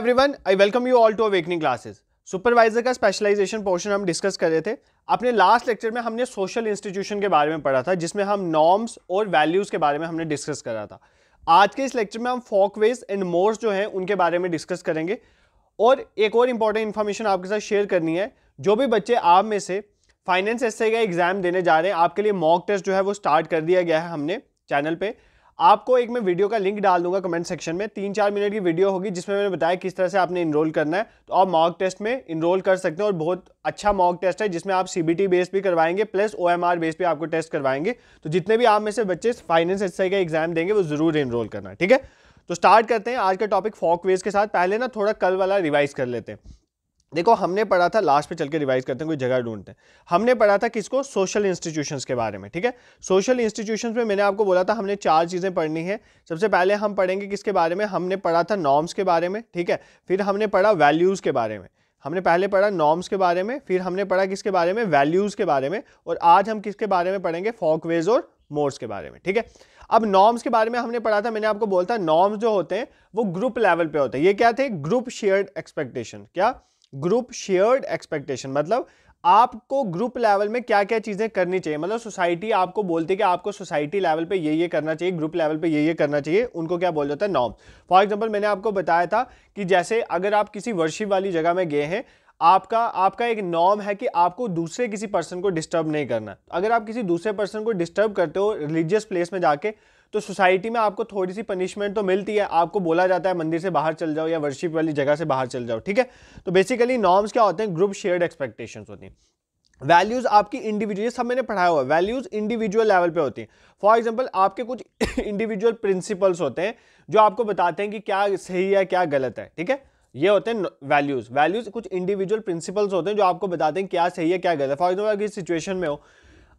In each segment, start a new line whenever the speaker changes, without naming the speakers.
everyone I welcome you all to awakening classes supervisor का specialization portion हम discuss कर रहे थे अपने लास्ट लेक्चर में हमने सोशल इंस्टीट्यूशन के बारे में पढ़ा था जिसमें हम नॉर्म्स और वैल्यूज़ के बारे में हमने डिस्कस करा था आज के इस लेक्चर में हम फॉकवेज एंड मोर्स जो हैं उनके बारे में डिस्कस करेंगे और एक और इंपॉर्टेंट इन्फॉर्मेशन आपके साथ शेयर करनी है जो भी बच्चे आप में से फाइनेंस एस का एग्ज़ाम देने जा रहे हैं आपके लिए मॉक टेस्ट जो है वो स्टार्ट कर दिया गया है हमने चैनल पर आपको एक मैं वीडियो का लिंक डाल दूंगा कमेंट सेक्शन में तीन चार मिनट की वीडियो होगी जिसमें मैंने बताया किस तरह से आपने इनरोल करना है तो आप मॉक टेस्ट में इनरोल कर सकते हैं और बहुत अच्छा मॉक टेस्ट है जिसमें आप सी बेस भी करवाएंगे प्लस ओ एम बेस भी आपको टेस्ट करवाएंगे तो जितने भी आप में से बच्चे फाइनेंस एस का एग्जाम देंगे वो ज़रूर इनरोल करना ठीक है तो स्टार्ट करते हैं आज का टॉपिक फॉक वेज के साथ पहले ना थोड़ा कल वाला रिवाइज कर लेते हैं देखो हमने पढ़ा था लास्ट पे चल के रिवाइज करते हैं कोई जगह ढूंढते हैं हमने पढ़ा था किसको सोशल इंस्टीट्यूशंस के बारे में ठीक है सोशल इंस्टीट्यूशंस में मैंने आपको बोला था हमने चार चीज़ें पढ़नी है सबसे पहले हम पढ़ेंगे किसके बारे में हमने पढ़ा था नॉर्म्स के बारे में ठीक है फिर हमने पढ़ा वैल्यूज़ के बारे में हमने पहले पढ़ा नॉर्म्स के बारे में फिर हमने पढ़ा किसके बारे में वैल्यूज़ के बारे में और आज हम किसके बारे में पढ़ेंगे फॉकवेज और मोड्स के बारे में ठीक है अब नॉर्म्स के बारे में हमने पढ़ा था मैंने आपको बोला था नॉर्म्स जो होते हैं वो ग्रुप लेवल पे होते हैं ये क्या थे ग्रुप शेयर्ड एक्सपेक्टेशन क्या ग्रुप शेयर्ड एक्सपेक्टेशन मतलब आपको ग्रुप लेवल में क्या क्या चीज़ें करनी चाहिए मतलब सोसाइटी आपको बोलती है कि आपको सोसाइटी लेवल पे ये ये करना चाहिए ग्रुप लेवल पे ये ये करना चाहिए उनको क्या बोल जाता है नॉर्म फॉर एग्जांपल मैंने आपको बताया था कि जैसे अगर आप किसी वर्शिप वाली जगह में गए हैं आपका आपका एक नॉर्म है कि आपको दूसरे किसी पर्सन को डिस्टर्ब नहीं करना अगर आप किसी दूसरे पर्सन को डिस्टर्ब करते हो रिलीजियस प्लेस में जाके तो सोसाइटी में आपको थोड़ी सी पनिशमेंट तो मिलती है आपको बोला जाता है मंदिर से बाहर चल जाओ या वर्शिप वाली जगह से बाहर चल जाओ ठीक है तो बेसिकली नॉर्म्स क्या होते हैं ग्रुप शेयर्ड एक्सपेक्टेशन होती हैं वैल्यूज़ आपकी इंडिविजुअल सब मैंने पढ़ाया हुआ वैल्यूज़ इंडिविजुअल लेवल पे होती हैं फॉर एग्जांपल आपके कुछ इंडिविजुअल प्रिंसिपल्स होते हैं जो आपको बताते हैं कि क्या सही है क्या गलत है ठीक है ये होते हैं वैल्यूज़ वैल्यूज़ कुछ इंडिविजुअल प्रिंसिपल्स होते हैं जो आपको बताते हैं क्या सही है क्या गलत है फॉर एग्जाम्पल किसी सिचुएशन में हो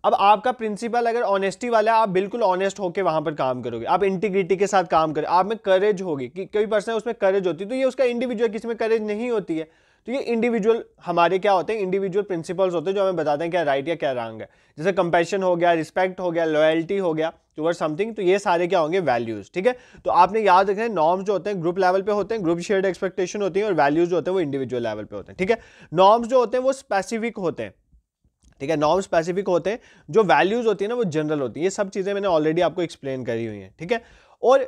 अब आपका प्रिंसिपल अगर ऑनेस्टी वाला है आप बिल्कुल ऑनेस्ट होकर वहां पर काम करोगे आप इंटीग्रिटी के साथ काम करें आप में करेज होगी कि कई पर्सन उसमें करेज होती है तो ये उसका इंडिविजुअल किसी में करेज नहीं होती है तो ये इंडिविजुअल हमारे क्या होते हैं इंडिविजुअल प्रिंसिपल्स होते हैं जो हमें बताते हैं क्या राइट या क्या रॉन्ग है जैसे कंपेशन हो गया रिस्पेक्ट हो गया लॉयल्टी हो गया टूवर्ड समथिंग तो ये सारे क्या होंगे वैल्यूज़ ठीक है तो आपने याद रखना है नॉर्म्स जो होते हैं ग्रुप लेवल पे होते हैं ग्रुप शेयर्ड एक्सपेक्टेशन होती है और वैल्यूज़ जो होते हैं वो इंडिविजुअल लेवल पे होते हैं ठीक है नॉर्म्स जो होते हैं वो स्पेसिफिक होते हैं ठीक है नॉर्म स्पेसिफिक होते हैं जो वैल्यूज़ होती है ना वो जनरल होती है ये सब चीज़ें मैंने ऑलरेडी आपको एक्सप्लेन करी हुई हैं ठीक है और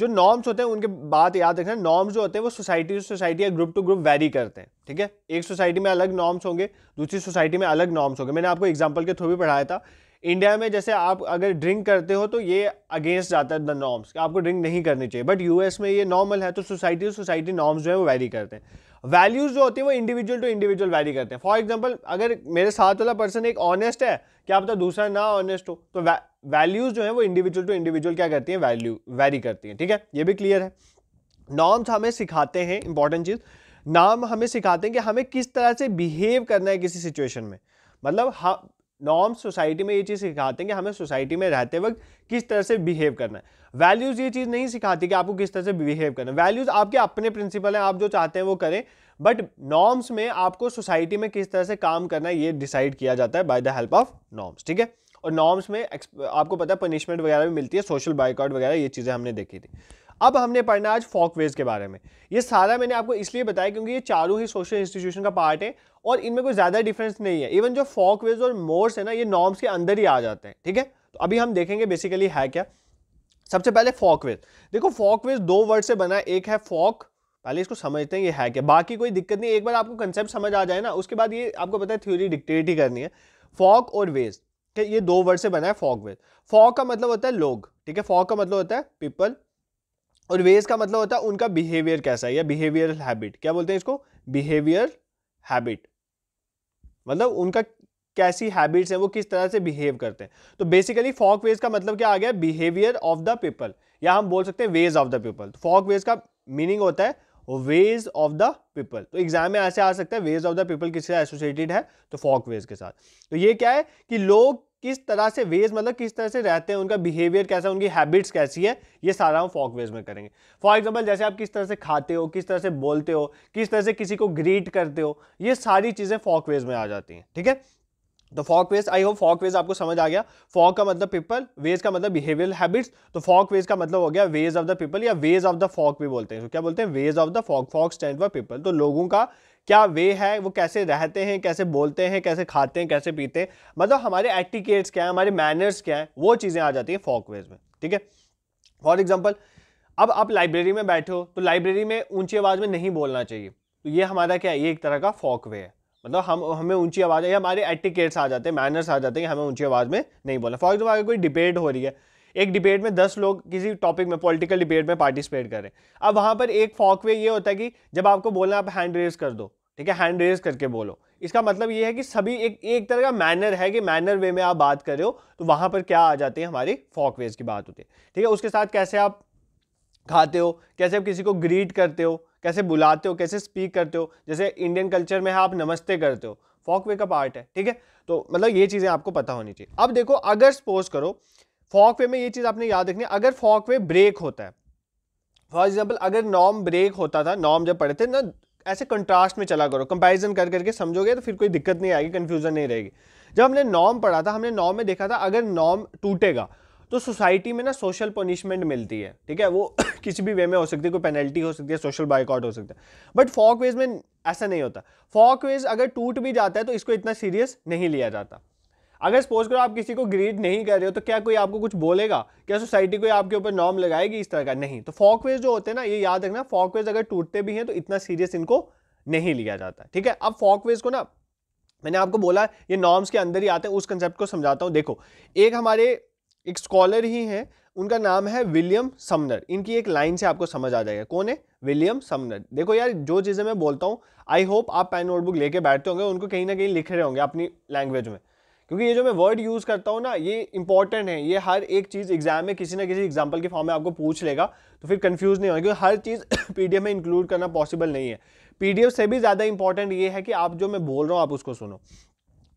जो नॉर्म्स होते हैं उनके बात याद रखना नॉर्म्स जो होते हैं वो सोसाइटी टू सोसाइटी या ग्रुप टू ग्रुप वैरी करते हैं ठीक है एक सोसाइटी में अलग नॉर्म्स होंगे दूसरी सोसाइटी में अलग नॉर्म्स होंगे मैंने आपको एग्जाम्पल के थ्रू भी पढ़ाया था इंडिया में जैसे आप अगर ड्रिंक करते हो तो ये अगेंस्ट जाता है द नॉर्म्स आपको ड्रिंक नहीं करनी चाहिए बट यूएस में ये नॉर्मल है तो सोसाइटी टू सोसाइटी नॉर्म्स जो है वो वेरी करते हैं वैल्यूज जो होती है वो इंडिविजुअल टू इंडिविजुअल वैरी करते हैं फॉर एग्जाम्पल अगर मेरे साथ वाला पर्सन एक ऑनेस्ट है क्या पता दूसरा ना ऑनेस्ट हो तो वैल्यूज जो है वो इंडिविजुअल टू इंडिविजुअल क्या करती है वैल्यू वैरी करती है ठीक है ये भी क्लियर है नॉर्म्स हमें सिखाते हैं इंपॉर्टेंट चीज़ नाम हमें सिखाते हैं कि हमें किस तरह से बिहेव करना है किसी सिचुएशन में मतलब नॉर्म्स सोसाइटी में ये चीज़ सिखाते हैं कि हमें सोसाइटी में रहते वक्त किस तरह से बिहेव करना है वैल्यूज ये चीज नहीं सिखाती कि आपको किस तरह से बिहेव करना वैल्यूज आपके अपने प्रिंसिपल हैं आप जो चाहते हैं वो करें बट नॉर्म्स में आपको सोसाइटी में किस तरह से काम करना है ये डिसाइड किया जाता है by the help of norms ठीक है और नॉर्म्स में आपको पता है पनिशमेंट वगैरह भी मिलती है सोशल बाइकआउट वगैरह ये चीज़ें हमने देखी थी अब हमने पढ़ना आज फॉकवेज के बारे में ये सारा मैंने आपको इसलिए बताया क्योंकि ये चारों ही सोशल इंस्टीट्यूशन का पार्ट है और इनमें कोई ज़्यादा डिफरेंस नहीं है इवन जो फॉकवेज और मोर्स है ना ये नॉर्म्स के अंदर ही आ जाते हैं ठीक है तो अभी हम देखेंगे बेसिकली है क्या सबसे पहले फॉकवेज देखो फॉकवेज दो वर्ड से बना है एक है फॉक पहले इसको समझते हैं ये है क्या बाकी कोई दिक्कत नहीं एक बार आपको कंसेप्ट समझ आ जाए ना उसके बाद ये आपको पता है थ्योरी डिक्टेट ही करनी है फॉक और वेज कि ये दो वर्ड से बना है फॉक वेज फॉक का मतलब होता है लोग ठीक है फॉक का मतलब होता है पीपल और वेज का मतलब होता है उनका बिहेवियर कैसा है या बिहेवियर हैबिट क्या बोलते हैं इसको बिहेवियर हैबिट मतलब उनका कैसी हैबिट्स हैं वो किस तरह से बिहेव करते हैं तो बेसिकली फॉक वेज का मतलब क्या आ गया बिहेवियर ऑफ द पीपल या हम बोल सकते हैं ways of the people folkways का मीनिंग होता है वेज ऑफ द पीपल तो एग्जाम में ऐसे आ सकता है वेज ऑफ द पीपल किससे एसोसिएटेड है तो फॉक वेज के साथ तो ये क्या है कि लोग किस तरह से वेज मतलब किस तरह से रहते हैं उनका बिहेवियर कैसा है उनकी हैबिट्स कैसी है ये सारा हम फॉक वेज में करेंगे फॉर एग्जाम्पल जैसे आप किस तरह से खाते हो किस तरह से बोलते हो किस तरह से किसी को ग्रीट करते हो ये सारी चीज़ें फॉक वेज में आ जाती हैं ठीक है तो folkways I hope folkways आपको समझ आ गया फॉक का मतलब पीपल वेज का मतलब बिहेवियर हैबिट्स तो फॉक वेज का मतलब हो गया वेज ऑफ द पीपल या वेज ऑफ द फॉक भी बोलते हैं तो क्या बोलते हैं ways of the folk folk stand for people तो लोगों का क्या वे है वो कैसे रहते हैं कैसे बोलते हैं कैसे खाते हैं कैसे पीते हैं मतलब हमारे एटिकेट्स क्या है हमारे मैनर्स क्या है वो चीज़ें आ जाती हैं फॉक वेज में ठीक है फॉर एग्जाम्पल अब आप लाइब्रेरी में बैठे हो तो लाइब्रेरी में ऊंची आवाज़ में नहीं बोलना चाहिए तो ये हमारा क्या है ये एक तरह का फॉक वे है અને હમ હમે ઊંચી અવાજ આયે હમારે એટીકેટ્સ આ જાતે મેનર્સ આ જાતે હે કે હમે ઊંચી અવાજ મે નહીં બોલના ફોક વાગે કોઈ ડિબેટ હો રહી હે એક ડિબેટ મે 10 લોગ કિસી ટોપિક મે પોલિટિકલ ડિબેટ મે પાર્ટિસિપેટ કર રહે અબ વહા પર એક ફોક વે યે હોતા હી જબ આપકો બોલના આપ હેન્ડ રેઝ કર દો ઠીક હે હેન્ડ રેઝ કરકે બોલો ઇસકા મતલબ યે હે કે સભી એક એક તરહ કા મેનર હે કે મેનર વે મે આપ બાત કર રહે હો તો વહા પર ક્યા આ જાતે હે હમારે ફોક વેઝ કે બાત હોતી ઠીક હે ઉસકે સાથ કૈસે આપ ખાતે હો કૈસે આપ કિસી કો ગ્રીટ કરતે હો कैसे बुलाते हो कैसे स्पीक करते हो जैसे इंडियन कल्चर में है आप नमस्ते करते हो फॉक वे का पार्ट है ठीक है तो मतलब ये चीज़ें आपको पता होनी चाहिए अब देखो अगर सपोज करो फॉक वे में ये चीज़ आपने याद रखनी है अगर फॉक वे ब्रेक होता है फॉर एग्जाम्पल अगर नॉम ब्रेक होता था नॉम जब पढ़े थे ना ऐसे कंट्रास्ट में चला करो कंपैरिजन कर करके समझोगे तो फिर कोई दिक्कत नहीं आएगी कन्फ्यूजन नहीं रहेगी जब हमने नॉम पढ़ा था हमने नॉम में देखा था अगर नॉम टूटेगा तो सोसाइटी में ना सोशल पनिशमेंट मिलती है ठीक है वो किसी भी वे में हो सकती है कोई पेनल्टी हो सकती है सोशल बाइकआउट हो सकता है बट फॉक वेज में ऐसा नहीं होता फॉक वेज अगर टूट भी जाता है तो इसको इतना सीरियस नहीं लिया जाता अगर सपोज करो आप किसी को ग्रीड नहीं कर रहे हो तो क्या कोई आपको कुछ बोलेगा क्या सोसाइटी कोई आपके ऊपर नॉर्म लगाएगी इस तरह का नहीं तो फॉक वेज जो होते हैं ना ये याद रखना फॉक वेज अगर टूटते भी हैं तो इतना सीरियस इनको नहीं लिया जाता ठीक है अब फॉक वेज को ना मैंने आपको बोला ये नॉर्म्स के अंदर ही आते हैं उस कंसेप्ट को समझाता हूँ देखो एक हमारे एक स्कॉलर ही हैं उनका नाम है विलियम समनर इनकी एक लाइन से आपको समझ आ जाएगा कौन है विलियम समनर देखो यार जो चीज़ें मैं बोलता हूँ आई होप आप पेन नोटबुक लेके बैठते होंगे उनको कहीं ना कहीं लिख रहे होंगे अपनी लैंग्वेज में क्योंकि ये जो मैं वर्ड यूज़ करता हूँ ना ये इंपॉर्टेंट है ये हर एक चीज़ एग्जाम में किसी ना किसी एग्जाम्पल के फॉर्म में आपको पूछ लेगा तो फिर कन्फ्यूज़ नहीं होगा क्योंकि हर चीज़ पी में इंक्लूड करना पॉसिबल नहीं है पीडीएफ से भी ज़्यादा इंपॉर्टेंट ये है कि आप जो मैं बोल रहा हूँ आप उसको सुनो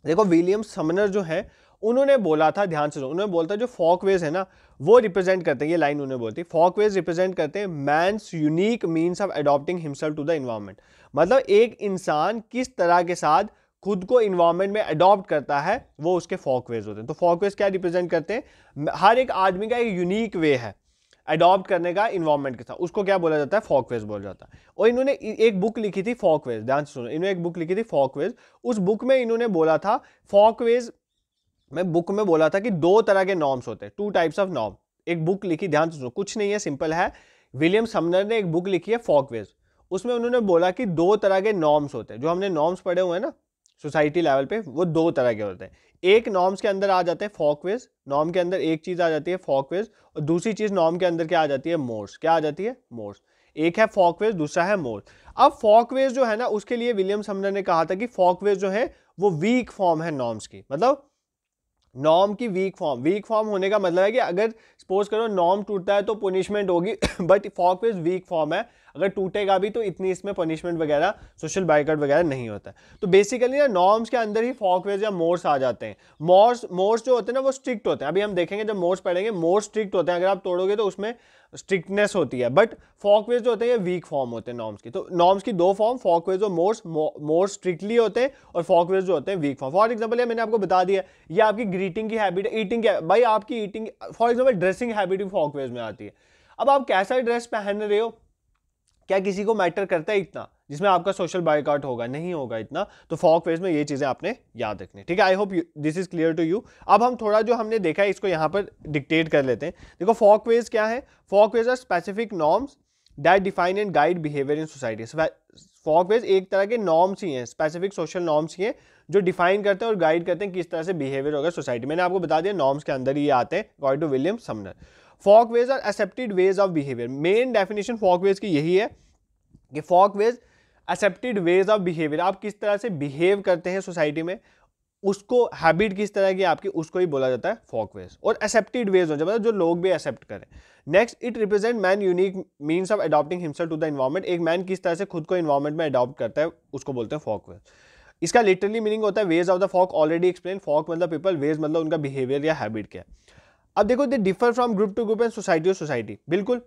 देखो विलियम समनर जो है उन्होंने बोला था ध्यान से उन्होंने बोलता जो फॉक वेज है ना वो रिप्रेजेंट करते हैं ये लाइन उन्होंने बोलती फॉक वेज रिप्रेजेंट करते हैं man's unique means of adopting himself to the environment मतलब एक इंसान किस तरह के साथ खुद को इन्वायरमेंट में अडॉप्ट करता है वो उसके फॉक वेज होते हैं तो फॉक वेज क्या रिप्रेजेंट करते हैं हर एक आदमी का एक यूनिक वे है अडॉप्ट करने का इन्वायरमेंट के साथ उसको क्या बोला जाता है फॉक वेज बोला जाता है और इन्होंने एक बुक लिखी थी फॉक वेज ध्यान से सुनो इन्होंने एक बुक लिखी थी फॉक वेज उस बुक में इन्होंने बोला था फॉक वेज मैं बुक में बोला था कि दो तरह के नॉर्म्स होते हैं टू टाइप्स ऑफ नॉर्म एक बुक लिखी ध्यान से सुनो कुछ नहीं है सिंपल है विलियम समनर ने एक बुक लिखी है फॉकवेज उसमें उन्होंने बोला कि दो तरह के नॉर्म्स होते हैं जो हमने नॉर्म्स पढ़े हुए हैं ना सोसाइटी लेवल पे वो दो तरह के होते हैं एक नॉर्म्स के अंदर आ जाते हैं फॉकवेज नॉर्म के अंदर एक चीज़ आ जाती है फॉकवेज और दूसरी चीज़ नॉर्म के अंदर क्या आ जाती है मोर्स क्या आ जाती है मोर्स एक है फॉकवेज दूसरा है मोर्स अब फॉकवेज जो है ना उसके लिए विलियम समनर ने कहा था कि फॉकवेज जो है वो वीक फॉर्म है नॉर्म्स की मतलब नॉर्म की वीक फॉर्म वीक फॉर्म होने का मतलब है कि अगर सपोज करो नॉर्म टूटता है तो पुनिशमेंट होगी बट फॉक वीक फॉर्म है अगर टूटेगा भी तो इतनी इसमें पनिशमेंट वगैरह सोशल बाइकट वगैरह नहीं होता है तो बेसिकली ना नॉर्म्स के अंदर ही फॉकवेज या मोर्स आ जाते हैं मोर्स मोर्स जो होते हैं ना वो स्ट्रिक्ट होते हैं अभी हम देखेंगे जब मोर्स पढ़ेंगे मोर्स स्ट्रिक्ट होते हैं अगर आप तोड़ोगे तो उसमें स्ट्रिक्टनेस होती है बट फॉकवेज जो होते हैं ये वीक फॉर्म होते हैं नॉर्म्स की तो नॉर्म्स की दो फॉर्म फॉकवेज और मोर्स मोर स्ट्रिक्टली होते हैं और फॉकवेज जो होते हैं वीक फॉर्म फॉर एग्जाम्पल ये मैंने आपको बता दिया ये आपकी ग्रीटिंग की हैबिट ईटिंग की भाई आपकी eating for example dressing habit भी फॉकवेज में आती है अब आप कैसा ड्रेस पहन रहे हो क्या किसी को मैटर करता है इतना जिसमें आपका सोशल बाइकआउट होगा नहीं होगा इतना तो फॉक फेज में ये चीज़ें आपने याद रखनी ठीक है I hope this is clear to you अब हम थोड़ा जो हमने देखा है इसको यहाँ पर डिक्टेट कर लेते हैं देखो फॉक वेज क्या है folkways are specific norms that define and guide behaviour in society folkways एक तरह के नॉर्म्स ही हैं स्पेसिफिक सोशल नॉर्म्स ही हैं जो डिफाइन करते हैं और गाइड करते हैं किस तरह से बिहेवियर होगा सोसाइटी मैंने आपको बता दिया नॉर्म्स के अंदर ही आते हैं according to William Sumner folkways are accepted ways of behaviour main definition folkways की यही है कि folkways accepted ways of behaviour आप किस तरह से बिहेव करते हैं सोसाइटी में उसको हैबिट किस तरह की आपकी उसको ही बोला जाता है फॉक वेज और एक्सेप्टेड वेज हो जाए मतलब जो लोग भी एक्सेप्ट करें next it represent man unique means of adopting himself to the environment एक मैन किस तरह से खुद को इन्वायरमेंट में अडॉप्ट करता है उसको बोलते हैं फॉक वेज इसका लिटरली मीनिंग होता है ways of the folk already explain folk मतलब पीपल वेज मतलब उनका बिहेवियर या हैबिट क्या है अब देखो they differ from group to group and society to society बिल्कुल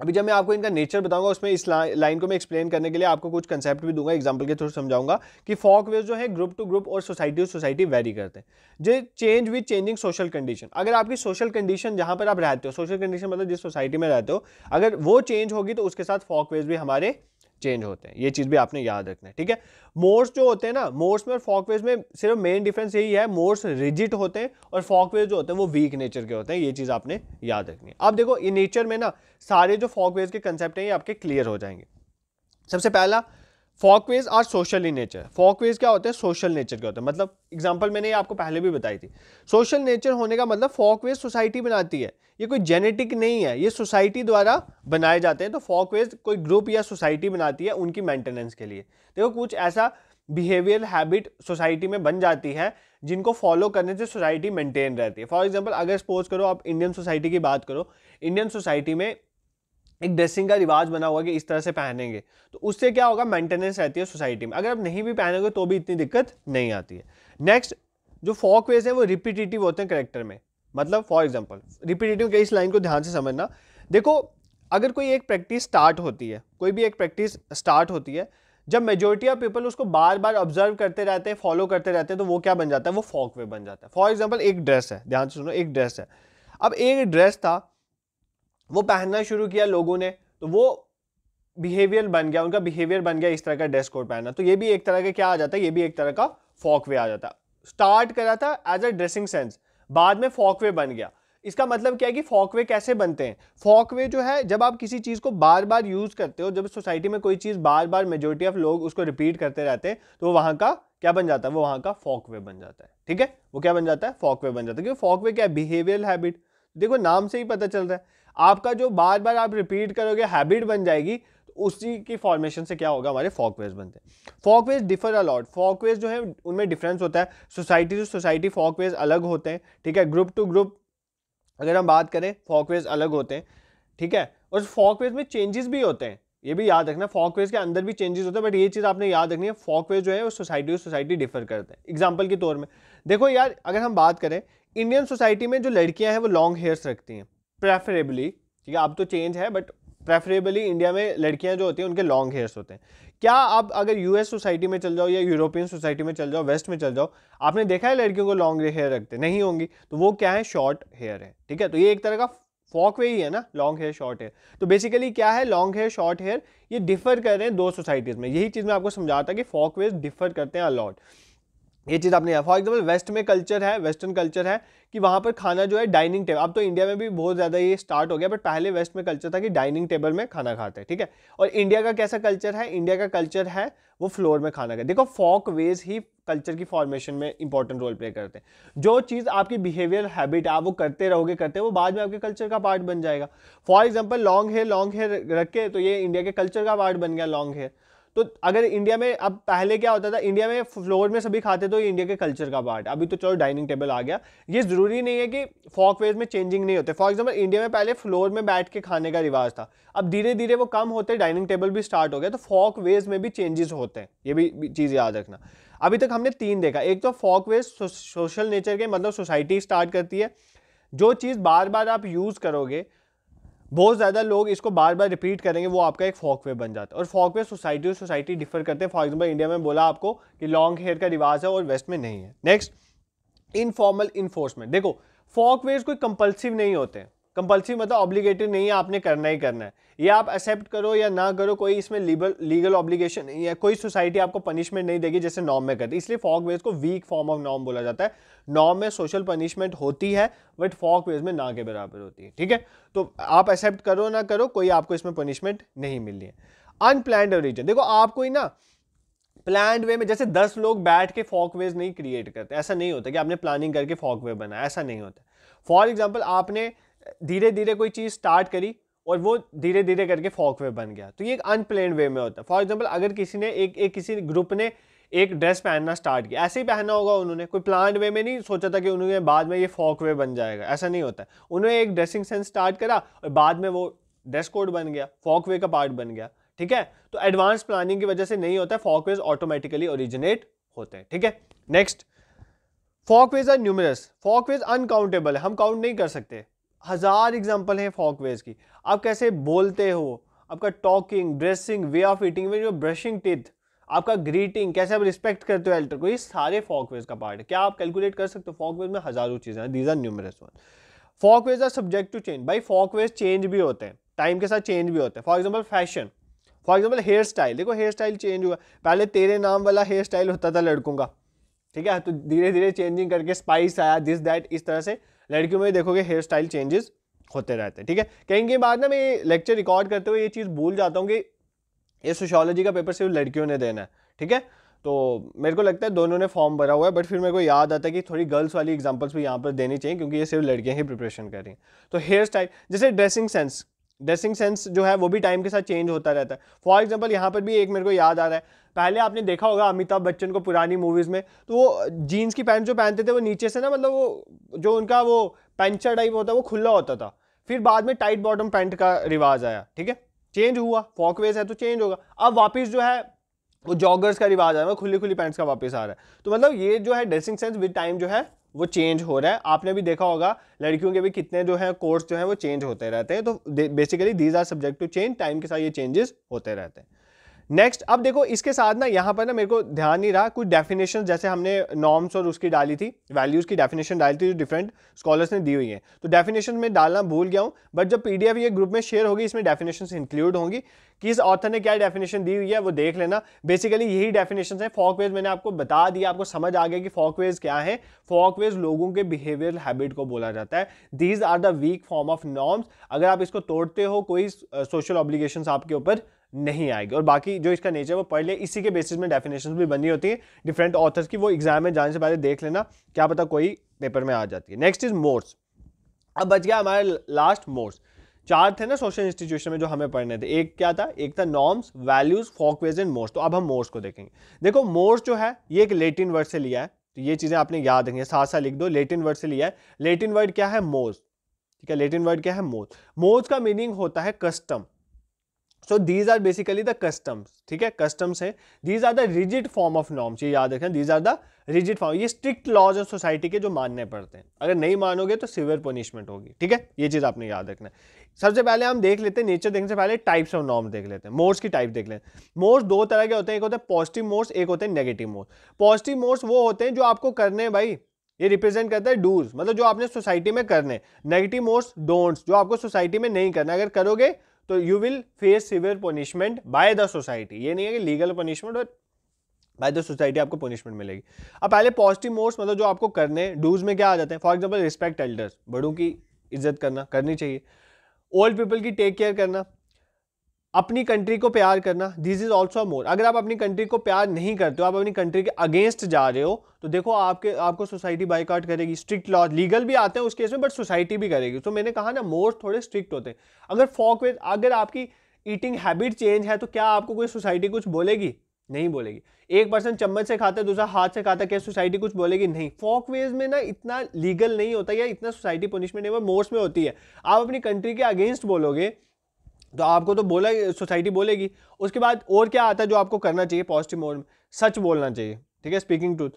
अभी जब मैं आपको इनका नेचर बताऊंगा उसमें इस लाइन को मैं एक्सप्लेन करने के लिए आपको कुछ कंसेप्ट भी दूंगा एग्जांपल के थ्रू समझाऊंगा कि फॉक वेव जो है ग्रुप टू ग्रुप और सोसाइटी टू सोसाइटी वेरी करते हैं जो change with changing social condition अगर आपकी सोशल कंडीशन जहां पर आप रहते हो सोशल कंडीशन मतलब जिस सोसाइटी में रहते हो अगर वो चेंज होगी तो उसके साथ फॉक वेव भी हमारे चेंज होते हैं ये चीज़ भी आपने याद रखना है ठीक है मोर्स जो होते हैं ना मोर्स में और फॉकवेज में सिर्फ मेन डिफरेंस यही है मोर्स रिजिट होते हैं और फॉकवेज जो होते हैं वो वीक नेचर के होते हैं ये चीज़ आपने याद रखनी है अब देखो ये नेचर में ना सारे जो फॉकवेज के कंसेप्ट हैं ये आपके क्लियर हो जाएंगे सबसे पहला folkways are social in nature folkways क्या होते हैं सोशल नेचर के होते हैं मतलब एग्जाम्पल मैंने ये आपको पहले भी बताई थी सोशल नेचर होने का मतलब फॉकवेज सोसाइटी बनाती है ये कोई जेनेटिक नहीं है ये सोसाइटी द्वारा बनाए जाते हैं तो फॉकवेज कोई ग्रुप या सोसाइटी बनाती है उनकी मेंटेनेंस के लिए देखो कुछ ऐसा बिहेवियर हैबिट सोसाइटी में बन जाती है जिनको फॉलो करने से सोसाइटी मेंटेन रहती है फॉर एग्जाम्पल अगर सपोज करो आप इंडियन सोसाइटी की बात करो इंडियन सोसाइटी में एक ड्रेसिंग का रिवाज बना हुआ कि इस तरह से पहनेंगे तो उससे क्या होगा मेंटेनेंस रहती है सोसाइटी में अगर आप नहीं भी पहनोगे तो भी इतनी दिक्कत नहीं आती है नेक्स्ट जो फॉक वेज है वो रिपीटेटिव होते हैं करेक्टर में मतलब फॉर एग्जाम्पल रिपीटेटिव के इस लाइन को ध्यान से समझना देखो अगर कोई एक प्रैक्टिस स्टार्ट होती है कोई भी एक प्रैक्टिस स्टार्ट होती है जब मेजोरिटी ऑफ पीपल उसको बार बार ऑब्जर्व करते रहते हैं फॉलो करते रहते हैं तो वो क्या बन जाता है वो फॉक वे बन जाता है फॉर एग्जाम्पल एक ड्रेस है ध्यान से सुनो एक ड्रेस है अब एक ड्रेस था वो पहनना शुरू किया लोगों ने तो वो बिहेवियर बन गया उनका बिहेवियर बन गया इस तरह का ड्रेस कोड पहनना तो ये भी एक तरह का क्या आ जाता है ये भी एक तरह का फॉकवे आ जाता स्टार्ट करा था एज अ ड्रेसिंग सेंस बाद में फॉकवे बन गया इसका मतलब क्या है कि फॉकवे कैसे बनते हैं फॉकवे जो है जब आप किसी चीज़ को बार बार यूज़ करते हो जब सोसाइटी में कोई चीज़ बार बार मेजोरिटी ऑफ लोग उसको रिपीट करते रहते हैं तो वहाँ का क्या बन जाता है वो वहाँ का फॉकवे बन जाता है ठीक है वो क्या बन जाता है फॉकवे बन जाता है क्योंकि फॉकवे क्या है बिहेवियर हैबिट देखो नाम से ही पता चल रहा है आपका जो बार बार आप रिपीट करोगे हैबिट बन जाएगी तो उसी की फॉर्मेशन से क्या होगा हमारे फॉकवेज बनते हैं फॉकवेज डिफर अलॉट फॉकवेज जो है उनमें डिफरेंस होता है सोसाइटी टू सोसाइटी फॉकवेज अलग होते हैं ठीक है ग्रुप टू ग्रुप अगर हम बात करें फॉकवेज अलग होते हैं ठीक है और फॉकवेज में चेंजेस भी होते हैं ये भी याद रखना फॉकवेज के अंदर भी चेंजेस होते हैं बट ये चीज़ आपने याद रखनी है फॉकवेज जो है वो सोसाइटी टू सोसाइटी डिफर करते हैं एग्जाम्पल के तौर में देखो यार अगर हम बात करें इंडियन सोसाइटी में जो लड़कियां हैं वो लॉन्ग हेयर्स रखती हैं प्रेफरेबली ठीक है अब तो चेंज है बट प्रेफरेबली इंडिया में लड़कियां जो होती हैं उनके लॉन्ग हेयर्स होते हैं क्या आप अगर यूएस सोसाइटी में चल जाओ या यूरोपियन सोसाइटी में चल जाओ वेस्ट में चल जाओ आपने देखा है लड़कियों को लॉन्ग हेयर रखते नहीं होंगी तो वो क्या है शॉर्ट हेयर है ठीक है तो ये एक तरह का फॉक वे ही है ना लॉन्ग हेयर शॉर्ट हेयर तो बेसिकली क्या है लॉन्ग हेयर शॉर्ट हेयर ये डिफर कर रहे हैं दो सोसाइटीज़ में यही चीज़ मैं आपको समझाता कि फॉक वेज डिफर करते हैं अलॉट ये चीज़ आपने फॉर एग्जाम्पल वेस्ट में कल्चर है वेस्टर्न कल्चर है कि वहाँ पर खाना जो है डाइनिंग टेबल अब तो इंडिया में भी बहुत ज़्यादा ये स्टार्ट हो गया बट पहले वेस्ट में कल्चर था कि डाइनिंग टेबल में खाना खाते हैं ठीक है और इंडिया का कैसा कल्चर है इंडिया का कल्चर है वो फ्लोर में खाना खाते देखो फॉक वेज ही कल्चर की फॉर्मेशन में इंपॉर्टेंट रोल प्ले करते हैं जो चीज़ आपकी बिहेवियर हैबिट आप वो करते रहोगे करते वो बाद में आपके कल्चर का पार्ट बन जाएगा for example long hair long hair रखे तो ये इंडिया के कल्चर का पार्ट बन गया लॉन्ग हेयर तो अगर इंडिया में अब पहले क्या होता था इंडिया में फ्लोर में सभी खाते तो ये इंडिया के कल्चर का पार्ट अभी तो चलो डाइनिंग टेबल आ गया ये ज़रूरी नहीं है कि फॉक वेज में चेंजिंग नहीं होते फॉर एग्जाम्पल इंडिया में पहले फ्लोर में बैठ के खाने का रिवाज था अब धीरे धीरे वो कम होते डाइनिंग टेबल भी स्टार्ट हो गया तो फॉक वेज में भी चेंजेस होते हैं ये भी चीज़ याद रखना अभी तक हमने तीन देखा एक तो फॉक वेज सोशल नेचर के मतलब सोसाइटी स्टार्ट करती है जो चीज़ बार बार आप यूज़ करोगे बहुत ज़्यादा लोग इसको बार बार रिपीट करेंगे वो आपका एक फॉकवे बन जाता है और फॉकवे सोसाइटी और सोसाइटी डिफर करते हैं फॉर एग्जाम्पल इंडिया में बोला आपको कि लॉन्ग हेयर का रिवाज है और वेस्ट में नहीं है नेक्स्ट इनफॉर्मल इन्फोर्समेंट देखो फॉकवेज कोई कंपल्सिव नहीं होते हैं कंपल्सरी मतलब ऑब्लिगेटरी नहीं है आपने करना ही करना है ये आप एक्सेप्ट करो या ना करो कोई इसमें लीगल लीगल ऑब्लिगेशन नहीं है कोई सोसाइटी आपको पनिशमेंट नहीं देगी जैसे नॉर्म में करती इसलिए फॉक वेज को वीक फॉर्म ऑफ नॉर्म बोला जाता है नॉर्म में सोशल पनिशमेंट होती है बट फॉक वेज में ना के बराबर होती है ठीक है तो आप एक्सेप्ट करो ना करो कोई आपको इसमें पनिशमेंट नहीं मिली है अनप्लैंड ओरिजन देखो आपको कोई ना प्लान वे में जैसे दस लोग बैठ के फॉक वेज नहीं क्रिएट करते ऐसा नहीं होता कि आपने प्लानिंग करके फॉक वे बनाया ऐसा नहीं होता फॉर एग्जाम्पल आपने धीरे धीरे कोई चीज़ स्टार्ट करी और वो धीरे धीरे करके फॉक वे बन गया तो ये एक अनप्लेन वे में होता है फॉर एग्जाम्पल अगर किसी ने एक एक किसी ग्रुप ने एक ड्रेस पहनना स्टार्ट किया ऐसे ही पहना होगा उन्होंने कोई प्लान वे में नहीं सोचा था कि उन्होंने बाद में ये फॉक वे बन जाएगा ऐसा नहीं होता उन्होंने एक ड्रेसिंग सेंस स्टार्ट करा और बाद में वो ड्रेस कोड बन गया फॉक वे का पार्ट बन गया ठीक है तो एडवांस प्लानिंग की वजह से नहीं होता फॉक वेज ऑटोमेटिकली ओरिजिनेट होते हैं ठीक है next folkways are numerous folkways uncountable है हम काउंट नहीं कर सकते हज़ार एग्जाम्पल हैं फॉक वेज की आप कैसे बोलते हो आपका talking dressing way of eating way brushing teeth आपका ग्रीटिंग कैसे आप रिस्पेक्ट करते हो एल्टर को ये सारे फॉक वेज का पार्ट है क्या आप कैलकुलेट कर सकते हो फॉक वेज में हज़ारों चीज़ें हैं these are numerous one folkways are subject to change भाई वेज चेंज भी होते हैं टाइम के साथ चेंज भी होते हैं for example fashion for example hairstyle देखो हेयर स्टाइल चेंज हुआ पहले तेरे नाम वाला हेयर स्टाइल होता था लड़कों का ठीक है तो धीरे धीरे चेंजिंग करके स्पाइस आया दिस दैट इस तरह से लड़कियों में देखोगे हेयर स्टाइल चेंजेस होते रहते हैं ठीक है कहीं कहीं बाद ना मैं लेक्चर रिकॉर्ड करते हुए ये चीज़ भूल जाता हूँ कि ये सोशोलॉजी का पेपर सिर्फ लड़कियों ने देना है ठीक है तो मेरे को लगता है दोनों ने फॉर्म भरा हुआ है बट फिर मेरे को याद आता है कि थोड़ी गर्ल्स वाली एग्जांपल्स भी यहाँ पर देनी चाहिए क्योंकि ये सिर्फ लड़कियाँ ही प्रिपरेशन कर रही हैं तो हेयर स्टाइल जैसे ड्रेसिंग सेंस ड्रेसिंग सेंस जो है वो भी टाइम के साथ चेंज होता रहता है फॉर एग्जाम्पल यहाँ पर भी एक मेरे को याद आ रहा है पहले आपने देखा होगा अमिताभ बच्चन को पुरानी मूवीज़ में तो वो जीन्स की पैंट जो पहनते थे वो नीचे से ना मतलब वो जो उनका वो पेंचर टाइप होता वो खुला होता था फिर बाद में टाइट बॉटम पैंट का रिवाज आया ठीक है चेंज हुआ फॉकवेज है तो चेंज होगा अब वापस जो है वो जॉगर्स का रिवाज आ रहा है खुली खुली पैंट्स का वापस आ रहा है तो मतलब ये जो है ड्रेसिंग सेंस विद टाइम जो है वो चेंज हो रहा है आपने भी देखा होगा लड़कियों के भी कितने जो हैं कोर्स जो हैं वो चेंज होते रहते हैं तो basically these are subject to change time के साथ ये चेंजेस होते रहते हैं नेक्स्ट अब देखो इसके साथ ना यहाँ पर ना मेरे को ध्यान नहीं रहा कुछ डेफिनेशन जैसे हमने नॉर्म्स और उसकी डाली थी वैल्यूज़ की डेफिनेशन डाली थी जो डिफरेंट स्कॉलर्स ने दी हुई है तो डेफिनेशन में डालना भूल गया हूँ बट जब पीडीएफ ये ग्रुप में शेयर होगी इसमें डेफिनेशन इंक्लूड होंगी किस ऑथर ने क्या डेफिनेशन दी हुई है वो देख लेना बेसिकली यही डेफिनेशन है फॉकवेज मैंने आपको बता दिया आपको समझ आ गया कि फॉकवेज क्या है फॉकवेज लोगों के बिहेवियर हैबिट को बोला जाता है these are the weak form of norms अगर आप इसको तोड़ते हो कोई सोशल ऑब्लिगेशन आपके ऊपर नहीं आएगी और बाकी जो इसका नेचर वो पढ़ लिया इसी के बेसिस में डेफिनेशन भी बनी होती हैं डिफरेंट ऑथर्स की वो एग्जाम में जाने से पहले देख लेना क्या पता कोई पेपर में आ जाती है नेक्स्ट इज मोर्स अब बच गया हमारे लास्ट मोर्स चार थे ना सोशल इंस्टीट्यूशन में जो हमें पढ़ने थे एक क्या था एक था norms values folkways and mores तो अब हम मोर्स को देखेंगे देखो मोर्स जो है ये एक लेटिन वर्ड से लिया है तो ये चीज़ें आपने याद रखी है साथ साथ लिख दो लेटिन वर्ड से लिया है लेटिन वर्ड क्या है मोर्स ठीक है लेटिन वर्ड क्या है मोर्स मोर्स का मीनिंग होता है custom so these are basically the customs ठीक है कस्टम्स हैं these are the rigid form of norms ये याद रखें these are the rigid form ये स्ट्रिक्ट लॉज ऑफ सोसाइटी के जो मानने पड़ते हैं अगर नहीं मानोगे तो सिवियर पनिशमेंट होगी ठीक है ये चीज़ आपने याद रखना है सबसे पहले हम देख लेते हैं नेचर देखने से पहले टाइप्स ऑफ नॉर्म देख लेते हैं मोर्स की टाइप देख लेते हैं मोर्स दो तरह के होते हैं एक होते हैं पॉजिटिव मोर्स एक होते हैं नेगेटिव मोर्स पॉजिटिव मोर्स वो होते हैं जो आपको करने हैं भाई ये रिप्रेजेंट करता है डूज मतलब जो आपने सोसाइटी में करने नेगेटिव मोर्स डोंट्स जो आपको सोसाइटी में नहीं करना अगर करोगे तो you will face severe punishment by the society ये नहीं है कि लीगल पनिशमेंट और बाय द सोसाइटी आपको पनिशमेंट मिलेगी अब पहले पॉजिटिव मोड्स मतलब जो आपको करने डूज में क्या आ जाते हैं फॉर एग्जाम्पल रिस्पेक्ट एल्डर्स बड़ों की इज्जत करना करनी चाहिए ओल्ड पीपल की टेक केयर करना अपनी कंट्री को प्यार करना दिस इज ऑल्सो मोर अगर आप अपनी कंट्री को प्यार नहीं करते हो आप अपनी कंट्री के अगेंस्ट जा रहे हो तो देखो आपके आपको सोसाइटी बाइकआउट करेगी स्ट्रिक्ट लॉ लीगल भी आते हैं उस केस में बट सोसाइटी भी करेगी तो मैंने कहा ना मोर थोड़े स्ट्रिक्ट होते हैं अगर फॉक वेज अगर आपकी ईटिंग हैबिट चेंज है तो क्या आपको कोई सोसाइटी कुछ बोलेगी नहीं बोलेगी एक पर्सन चम्मच से खाता है दूसरा हाथ से खाता क्या सोसाइटी कुछ बोलेगी नहीं फॉक वेज में ना इतना लीगल नहीं होता या इतना सोसाइटी पनिशमेंट नहीं मोर्स में होती है आप अपनी कंट्री के अगेंस्ट बोलोगे तो आपको तो बोला सोसाइटी बोलेगी उसके बाद और क्या आता है जो आपको करना चाहिए पॉजिटिव मोड में सच बोलना चाहिए ठीक है स्पीकिंग ट्रूथ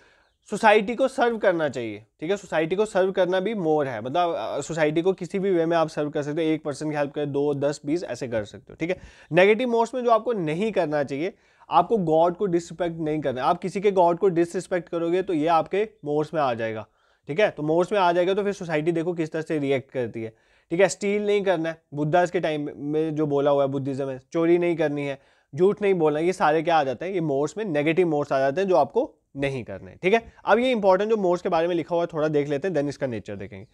सोसाइटी को सर्व करना चाहिए ठीक है सोसाइटी को सर्व करना भी मोर है मतलब सोसाइटी को किसी भी वे में आप सर्व कर सकते हो एक पर्सन की हेल्प करें दो दस बीस ऐसे कर सकते हो ठीक है नेगेटिव मोड्स में जो आपको नहीं करना चाहिए आपको गॉड को डिसरिस्पेक्ट नहीं करना आप किसी के गॉड को डिसरिस्पेक्ट करोगे तो ये आपके मोड्स में आ जाएगा ठीक है तो मोड्स में आ जाएगा तो फिर सोसाइटी देखो किस तरह से रिएक्ट करती है ठीक है स्टील नहीं करना है बुद्धा के टाइम में जो बोला हुआ है बुद्धिज्म है चोरी नहीं करनी है झूठ नहीं बोलना ये सारे क्या आ जाते हैं ये मोड्स में नेगेटिव मोड्स आ जाते हैं जो आपको नहीं करने ठीक है अब ये इंपॉर्टेंट जो मोड्स के बारे में लिखा हुआ है थोड़ा देख लेते हैं देन इसका नेचर देखेंगे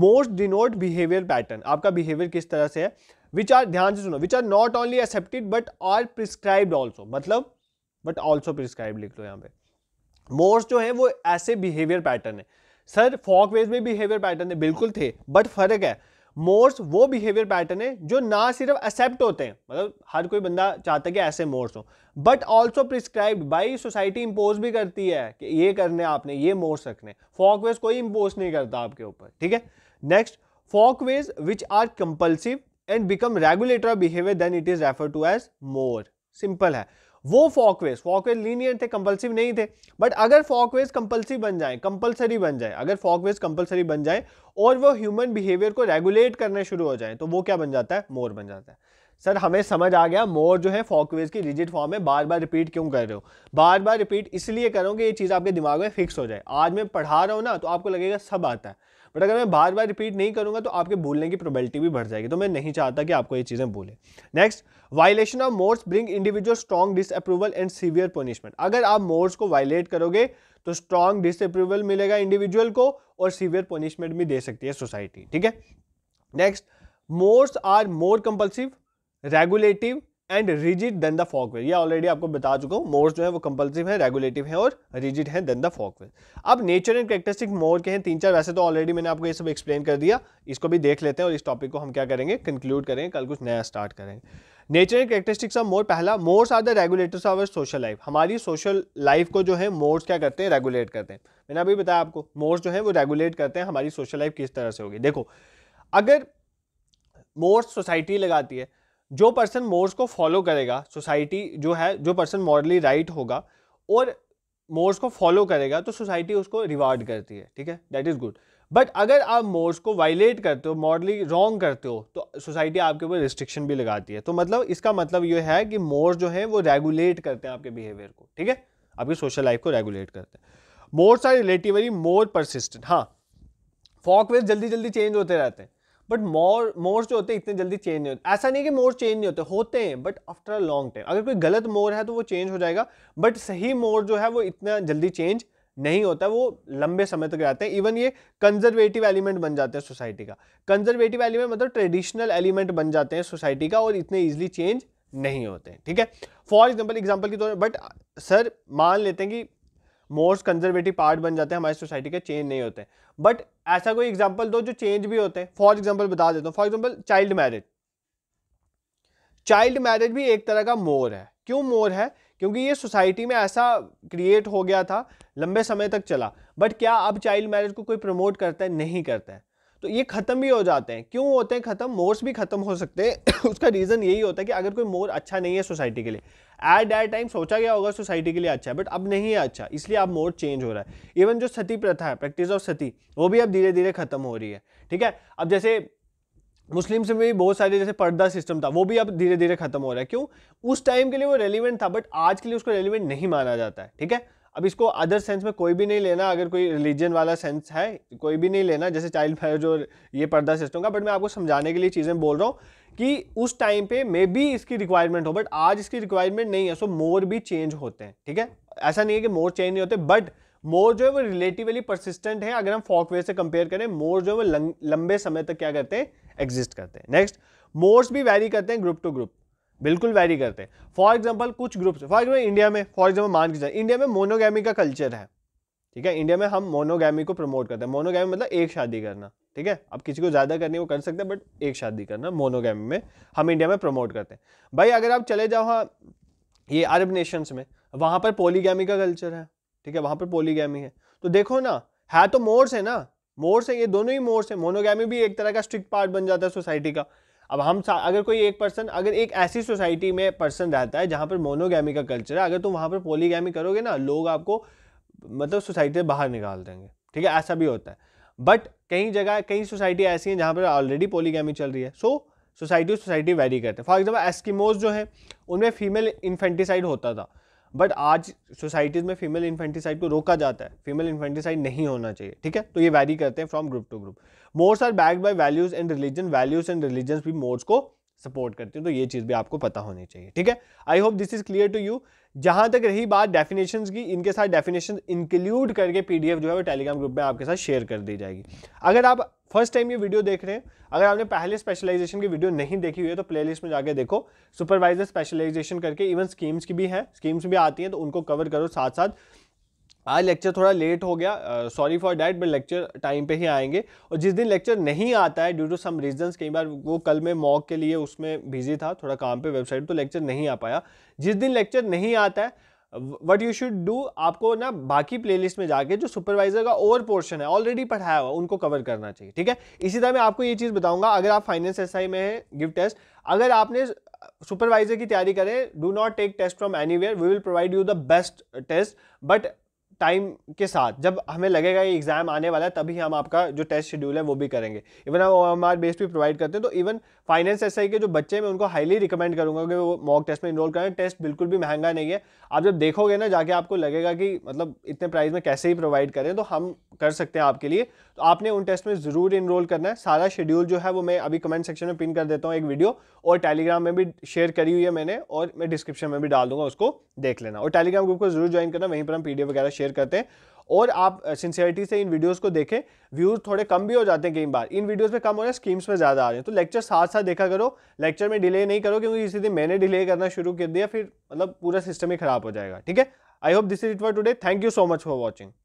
मोस्ट डिनोट बिहेवियर पैटर्न आपका बिहेवियर किस तरह से है विच आर ध्यान से सुनो which are not only accepted but are prescribed also मतलब बट ऑल्सो प्रिस्क्राइब लिख लो यहाँ पे मोर्स जो है वो ऐसे बिहेवियर पैटर्न है सर फॉक वेज में बिहेवियर पैटर्न है बिल्कुल थे बट फर्क है मोर्स वो बिहेवियर पैटर्न है जो ना सिर्फ एक्सेप्ट होते हैं मतलब हर कोई बंदा चाहता है कि ऐसे मोर्स हो but also prescribed by society impose भी करती है कि ये करने आपने ये मोर्स रखने फॉकवेज कोई इम्पोज नहीं करता आपके ऊपर ठीक है next folkways which are compulsive and become regulator behaviour then it is refer to as more simple है वो फॉकवेज फॉकवेज लीनियर थे कंपल्सिव नहीं थे बट अगर फॉकवेज कंपल्सिव बन जाए कंपलसरी बन जाए अगर फॉकवेज कंपलसरी बन जाए और वो ह्यूमन बिहेवियर को रेगुलेट करना शुरू हो जाए तो वो क्या बन जाता है मोर बन जाता है सर हमें समझ आ गया मोर जो है फॉकवेज की रिजिट फॉर्म में बार बार रिपीट क्यों कर रहे हो बार बार रिपीट इसलिए करो कि ये चीज़ आपके दिमाग में फिक्स हो जाए आज मैं पढ़ा रहा हूँ ना तो आपको लगेगा सब आता है बट अगर मैं बार बार रिपीट नहीं करूँगा तो आपके भूलने की प्रोबेबिलिटी भी बढ़ जाएगी तो मैं नहीं चाहता कि आपको ये चीज़ें भूलें next violation of mores bring individual strong disapproval and severe punishment अगर आप मोर्स को वायलेट करोगे तो स्ट्रॉन्ग डिसअप्रूवल मिलेगा इंडिविजुअल को और सीवियर पनिशमेंट भी दे सकती है सोसाइटी ठीक है next mores are more compulsive regulative and rigid then the folkways ये ऑलरेडी आपको बता चुका हूँ मोर्स जो है वो कंपल्सिव है रेगुलेटिव है और रिजिड है देन द फॉकवेयर अब नेचर एंड कैरेक्टरिस्टिक मोर के हैं तीन चार वैसे तो ऑलरेडी मैंने आपको ये सब एक्सप्लेन कर दिया इसको भी देख लेते हैं और इस टॉपिक को हम क्या करेंगे कंक्लूड करेंगे कल कुछ नया स्टार्ट करेंगे nature and characteristics of more पहला mores are the regulators of our social life हमारी सोशल लाइफ को जो है मोर्स क्या करते हैं रेगुलेट करते हैं मैंने अभी बताया आपको मोर्स जो है वो रेगुलेट करते हैं हमारी सोशल लाइफ किस तरह से होगी देखो अगर मोर्स सोसाइटी लगाती है जो पर्सन मोर्स को फॉलो करेगा सोसाइटी जो है जो पर्सन मॉरली राइट होगा और मोर्स को फॉलो करेगा तो सोसाइटी उसको रिवार्ड करती है ठीक है दैट इज़ गुड बट अगर आप मोर्स को वायलेट करते हो मॉरली रॉन्ग करते हो तो सोसाइटी आपके ऊपर रिस्ट्रिक्शन भी लगाती है तो मतलब इसका मतलब ये है कि मोर्स जो है वो रेगुलेट करते हैं आपके बिहेवियर को ठीक है आपकी सोशल लाइफ को रेगुलेट करते हैं mores are relatively more persistent हाँ फॉकवेज जल्दी जल्दी चेंज होते रहते हैं बट मोर मोर्स जो होते हैं इतने जल्दी चेंज नहीं होते ऐसा नहीं कि मोर चेंज नहीं होते होते हैं but after a long time अगर कोई गलत मोर है तो वो चेंज हो जाएगा बट सही मोर जो है वो इतना जल्दी चेंज नहीं होता वो लंबे समय तक रहते हैं इवन ये कंजर्वेटिव एलिमेंट बन जाते हैं सोसाइटी का कंजर्वेटिव एलिमेंट मतलब ट्रेडिशनल एलिमेंट बन जाते हैं सोसाइटी का और इतने ईजिली चेंज नहीं होते ठीक है फॉर एग्जाम्पल एग्जाम्पल की तौर पर बट सर मान लेते हैं कि मोस्ट कंजर्वेटिव पार्ट बन जाते हैं हमारी सोसाइटी के चेंज नहीं होते बट ऐसा कोई एग्जाम्पल दो जो चेंज भी होते हैं फॉर एग्जाम्पल बता देता हूँ for example child marriage child marriage भी एक तरह का मोर है क्यों मोर है क्योंकि ये सोसाइटी में ऐसा क्रिएट हो गया था लंबे समय तक चला बट क्या अब चाइल्ड मैरिज को कोई प्रमोट करता है नहीं करता है तो ये ख़त्म भी हो जाते हैं क्यों होते हैं ख़त्म मोर्स भी ख़त्म हो सकते हैं उसका रीज़न यही होता है कि अगर कोई मोर अच्छा नहीं है सोसाइटी के लिए एट दैट टाइम सोचा गया होगा सोसाइटी के लिए अच्छा है बट अब नहीं है अच्छा इसलिए अब मोड चेंज हो रहा है इवन जो सती प्रथा है प्रैक्टिस ऑफ सती वो भी अब धीरे धीरे खत्म हो रही है ठीक है अब जैसे मुस्लिम्स में भी बहुत सारे जैसे पर्दा सिस्टम था वो भी अब धीरे धीरे खत्म हो रहा है क्यों उस टाइम के लिए वो रेलिवेंट था बट आज के लिए उसको रेलिवेंट नहीं माना जाता है ठीक है अब इसको अदर सेंस में कोई भी नहीं लेना अगर कोई रिलीजन वाला सेंस है कोई भी नहीं लेना जैसे चाइल्ड फेयर जो ये पर्दा सिस्टम का बट मैं आपको समझाने के लिए चीज़ें बोल रहा हूँ कि उस टाइम पे मे बी इसकी रिक्वायरमेंट हो बट आज इसकी रिक्वायरमेंट नहीं है सो मोर भी चेंज होते हैं ठीक है ऐसा नहीं है कि मोर चेंज नहीं होते बट मोर जो है वो रिलेटिवली परसिस्टेंट है अगर हम फॉकवे से कंपेयर करें मोर जो है वो लंबे समय तक क्या करते हैं एग्जिस्ट करते हैं नेक्स्ट मोर्स भी वैरी करते हैं ग्रुप टू ग्रुप बिल्कुल वैरी करते हैं फॉर एग्जाम्पल कुछ ग्रुप्स फॉर एग्जाम्पल इंडिया में फॉर एग्जाम्पल मान के इंडिया में मोनोगैमी का कल्चर है ठीक है इंडिया में हम मोनोगैमी को प्रमोट करते हैं मोनोगैमी मतलब एक शादी करना ठीक है अब किसी को ज़्यादा करनी वो कर सकते हैं बट एक शादी करना मोनोगैम में हम इंडिया में प्रमोट करते हैं भाई अगर आप चले जाओ हाँ ये अरब नेशंस में वहाँ पर पोलीगैमी का कल्चर है ठीक है वहाँ पर पोलीगैमी है तो देखो ना है तो मोर्स है ना मोर्स है ये दोनों ही मोर्स है मोनोगैमी भी एक तरह का स्ट्रिक्ट पार्ट बन जाता है सोसाइटी का अब हम अगर कोई एक पर्सन अगर एक ऐसी सोसाइटी में पर्सन रहता है जहाँ पर मोनोगैमी का कल्चर है अगर तुम वहाँ पर पोलीगैमी करोगे ना लोग आपको मतलब सोसाइटी से बाहर निकाल देंगे ठीक है ऐसा भी होता है बट कई जगह कई सोसाइटी ऐसी हैं जहाँ पर ऑलरेडी पोलीगैमी चल रही है सो सोसाइटी सोसाइटी वेरी करते हैं फॉर एग्जाम्पल एस्कीमोज जो है उनमें फीमेल इन्फेंटिसाइड होता था बट आज सोसाइटीज़ में फीमेल इन्फेंटिसाइड को रोका जाता है फीमेल इन्फेंटिसाइड नहीं होना चाहिए ठीक है तो ये वैरी करते हैं from group to group mores are backed by values and religion values and religion भी मोर्स को सपोर्ट करते हैं तो ये चीज़ भी आपको पता होनी चाहिए ठीक है I hope this is clear to you जहां तक रही बात डेफिनेशन की इनके साथ डेफिनेशन इंक्लूड करके पीडीएफ जो है वो टेलीग्राम ग्रुप में आपके साथ शेयर कर दी जाएगी अगर आप फर्स्ट टाइम ये वीडियो देख रहे हैं अगर आपने पहले स्पेशलाइजेशन की वीडियो नहीं देखी हुई है तो प्लेलिस्ट में जाके देखो सुपरवाइजर स्पेशलाइजेशन करके इवन स्कीम्स की भी हैं स्कीम्स भी आती हैं तो उनको कवर करो साथ साथ आज लेक्चर थोड़ा लेट हो गया sorry for that but lecture time पे ही आएंगे और जिस दिन लेक्चर नहीं आता है ड्यू टू सम रीजंस कई बार वो कल में मॉक के लिए उसमें बिजी था थोड़ा काम पे वेबसाइट तो लेक्चर नहीं आ पाया जिस दिन लेक्चर नहीं आता है वट यू शुड डू आपको ना बाकी प्लेलिस्ट में जाके जो सुपरवाइजर का और पोर्शन है ऑलरेडी पढ़ाया हुआ उनको कवर करना चाहिए ठीक है इसी तरह मैं आपको ये चीज़ बताऊंगा अगर आप फाइनेंस एस में है गिव टेस्ट अगर आपने सुपरवाइजर की तैयारी करें do not take test from anywhere we will provide you the best test but time के साथ जब हमें लगेगा ये एग्ज़ाम आने वाला है तभी हम आपका जो टेस्ट शेड्यूल है वो भी करेंगे इवन हम हमारे बेस भी प्रोवाइड करते हैं तो इवन फाइनेंस एस के जो बच्चे मैं उनको हाईली रिकमेंड करूँगा कि वो मॉक टेस्ट में इनरोल करें टेस्ट बिल्कुल भी महंगा नहीं है आप जब देखोगे ना जाके आपको लगेगा कि मतलब इतने प्राइस में कैसे ही प्रोवाइड करें तो हम कर सकते हैं आपके लिए तो आपने उन टेस्ट में ज़रूर इनरोल करना है सारा शेड्यूल जो है वो मैं अभी कमेंट सेक्शन में पिन कर देता हूँ एक वीडियो और टेलीग्राम में भी शेयर करी हुई है मैंने और मैं डिस्क्रिप्शन में भी डाल दूंगा उसको देख लेना और टेलीग्राम ग्रुप को जरूर ज्वाइन करना वहीं पर हम पी वगैरह शेयर करते हैं और आप सिंसियरिटी से इन वीडियोज़ को देखें व्यूज थोड़े कम भी हो जाते हैं कई बार इन वीडियोज में कम हो रहे हैं स्कीम्स में ज़्यादा आ रहे हैं तो लेक्चर साथ साथ देखा करो लेक्चर में डिले नहीं करो क्योंकि इसी दिन मैंने डिले करना शुरू कर दिया फिर मतलब पूरा सिस्टम ही खराब हो जाएगा ठीक है I hope this is it for today thank you so much for watching